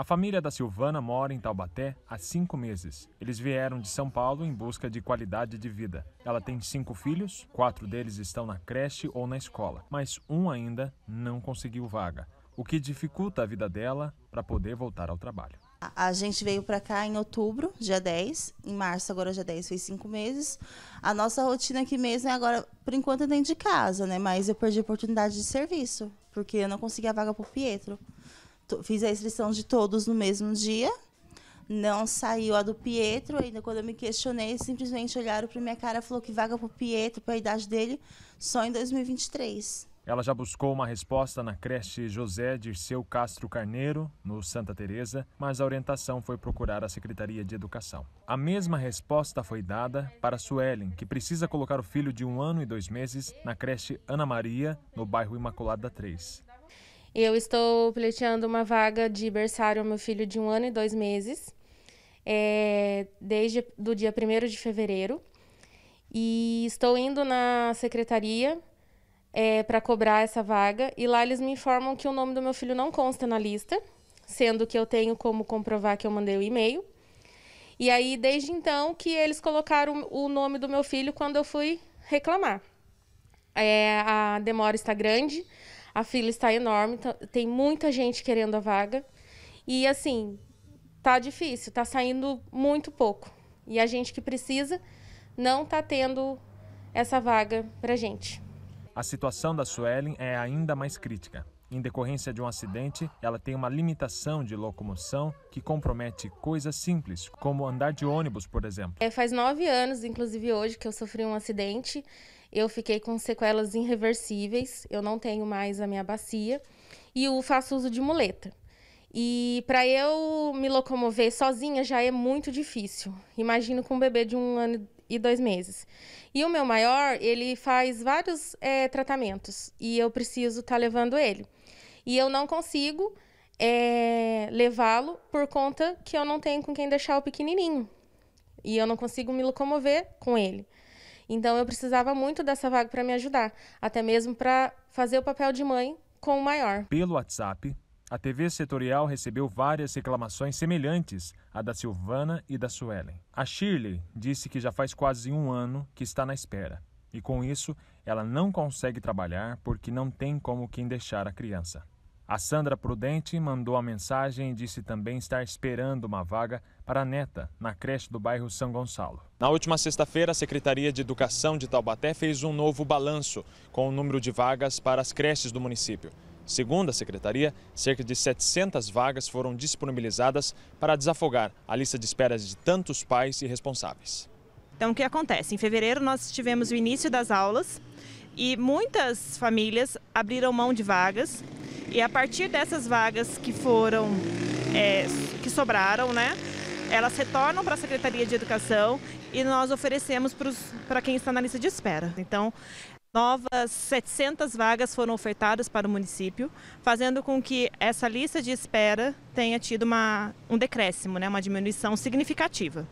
A família da Silvana mora em Taubaté há cinco meses. Eles vieram de São Paulo em busca de qualidade de vida. Ela tem cinco filhos, quatro deles estão na creche ou na escola, mas um ainda não conseguiu vaga, o que dificulta a vida dela para poder voltar ao trabalho. A gente veio para cá em outubro, dia 10. Em março, agora dia 10, fez cinco meses. A nossa rotina aqui mesmo é agora, por enquanto, dentro de casa, né? Mas eu perdi a oportunidade de serviço, porque eu não consegui a vaga para o Pietro fiz a inscrição de todos no mesmo dia. Não saiu a do Pietro, ainda quando eu me questionei, simplesmente olharam para minha cara e falou que vaga para o Pietro, para a idade dele, só em 2023. Ela já buscou uma resposta na creche José Dirceu Castro Carneiro, no Santa Teresa, mas a orientação foi procurar a Secretaria de Educação. A mesma resposta foi dada para Suelen, que precisa colocar o filho de um ano e dois meses na creche Ana Maria, no bairro Imaculada 3. Eu estou pleiteando uma vaga de berçário ao meu filho de um ano e dois meses, é, desde do dia 1 de fevereiro. E estou indo na secretaria é, eh, para cobrar essa vaga. E lá eles me informam que o nome do meu filho não consta na lista, sendo que eu tenho como comprovar que eu mandei o e-mail. E aí, desde então, que eles colocaram o nome do meu filho quando eu fui reclamar. É, a demora está grande. A fila está enorme, então, tem muita gente querendo a vaga. E assim, tá difícil, tá saindo muito pouco. E a gente que precisa não tá tendo essa vaga pra gente. A situação da Suelen é ainda mais crítica. Em decorrência de um acidente, ela tem uma limitação de locomoção que compromete coisas simples, como andar de ônibus, por exemplo. É, faz nove anos, inclusive hoje, que eu sofri um acidente eu fiquei com sequelas irreversíveis, eu não tenho mais a minha bacia e eu faço uso de muleta. E para eu me locomover sozinha já é muito difícil. Imagino com um bebê de um ano e dois meses. E o meu maior, ele faz vários é, tratamentos e eu preciso estar tá levando ele. E eu não consigo é, levá-lo por conta que eu não tenho com quem deixar o pequenininho. E eu não consigo me locomover com ele. Então eu precisava muito dessa vaga para me ajudar, até mesmo para fazer o papel de mãe com o maior. Pelo WhatsApp, a TV setorial recebeu várias reclamações semelhantes à da Silvana e da Suelen. A Shirley disse que já faz quase um ano que está na espera. E com isso, ela não consegue trabalhar porque não tem como quem deixar a criança. A Sandra Prudente mandou a mensagem e disse também estar esperando uma vaga para a neta na creche do bairro São Gonçalo. Na última sexta-feira, a Secretaria de Educação de Taubaté fez um novo balanço com o número de vagas para as creches do município. Segundo a secretaria, cerca de 700 vagas foram disponibilizadas para desafogar a lista de esperas de tantos pais e responsáveis. Então, o que acontece? Em fevereiro, nós tivemos o início das aulas e muitas famílias abriram mão de vagas e a partir dessas vagas que foram, é, que sobraram, né, elas retornam para a Secretaria de Educação e nós oferecemos para quem está na lista de espera. Então, novas 700 vagas foram ofertadas para o município, fazendo com que essa lista de espera tenha tido uma, um decréscimo, né, uma diminuição significativa.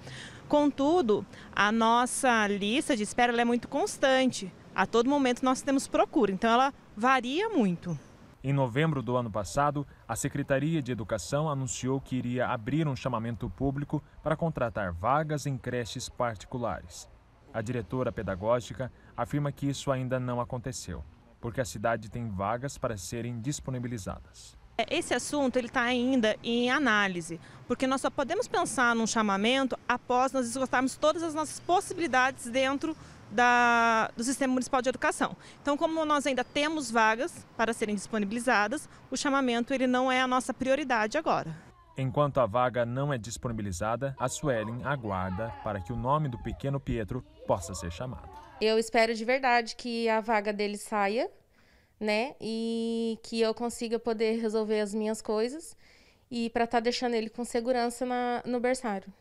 Contudo, a nossa lista de espera é muito constante. A todo momento nós temos procura, então ela varia muito. Em novembro do ano passado, a Secretaria de Educação anunciou que iria abrir um chamamento público para contratar vagas em creches particulares. A diretora pedagógica afirma que isso ainda não aconteceu, porque a cidade tem vagas para serem disponibilizadas. É, esse assunto está ainda em análise, porque nós só podemos pensar num chamamento após nós esgotarmos todas as nossas possibilidades dentro da, do Sistema Municipal de Educação. Então, como nós ainda temos vagas para serem disponibilizadas, o chamamento ele não é a nossa prioridade agora. Enquanto a vaga não é disponibilizada, a Suelen aguarda para que o nome do pequeno Pietro possa ser chamado. Eu espero de verdade que a vaga dele saia, né? E que eu consiga poder resolver as minhas coisas e para estar tá deixando ele com segurança na, no berçário.